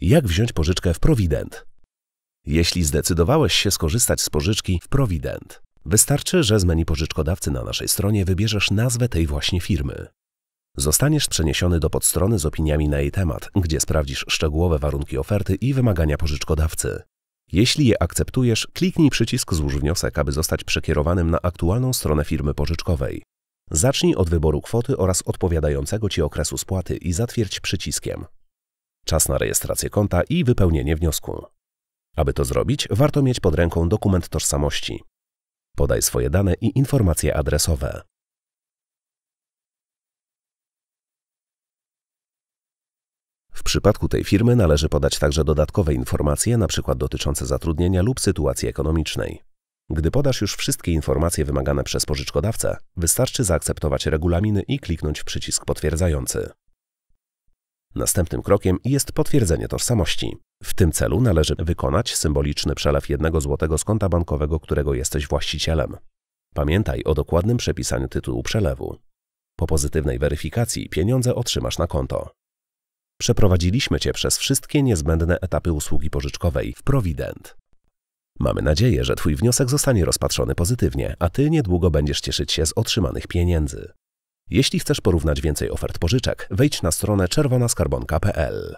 Jak wziąć pożyczkę w Provident? Jeśli zdecydowałeś się skorzystać z pożyczki w Provident, wystarczy, że z menu pożyczkodawcy na naszej stronie wybierzesz nazwę tej właśnie firmy. Zostaniesz przeniesiony do podstrony z opiniami na jej temat, gdzie sprawdzisz szczegółowe warunki oferty i wymagania pożyczkodawcy. Jeśli je akceptujesz, kliknij przycisk Złóż wniosek, aby zostać przekierowanym na aktualną stronę firmy pożyczkowej. Zacznij od wyboru kwoty oraz odpowiadającego Ci okresu spłaty i zatwierdź przyciskiem czas na rejestrację konta i wypełnienie wniosku. Aby to zrobić, warto mieć pod ręką dokument tożsamości. Podaj swoje dane i informacje adresowe. W przypadku tej firmy należy podać także dodatkowe informacje, np. dotyczące zatrudnienia lub sytuacji ekonomicznej. Gdy podasz już wszystkie informacje wymagane przez pożyczkodawcę, wystarczy zaakceptować regulaminy i kliknąć w przycisk potwierdzający. Następnym krokiem jest potwierdzenie tożsamości. W tym celu należy wykonać symboliczny przelew jednego złotego z konta bankowego, którego jesteś właścicielem. Pamiętaj o dokładnym przepisaniu tytułu przelewu. Po pozytywnej weryfikacji pieniądze otrzymasz na konto. Przeprowadziliśmy Cię przez wszystkie niezbędne etapy usługi pożyczkowej w Provident. Mamy nadzieję, że Twój wniosek zostanie rozpatrzony pozytywnie, a Ty niedługo będziesz cieszyć się z otrzymanych pieniędzy. Jeśli chcesz porównać więcej ofert pożyczek, wejdź na stronę czerwonaskarbonkapl.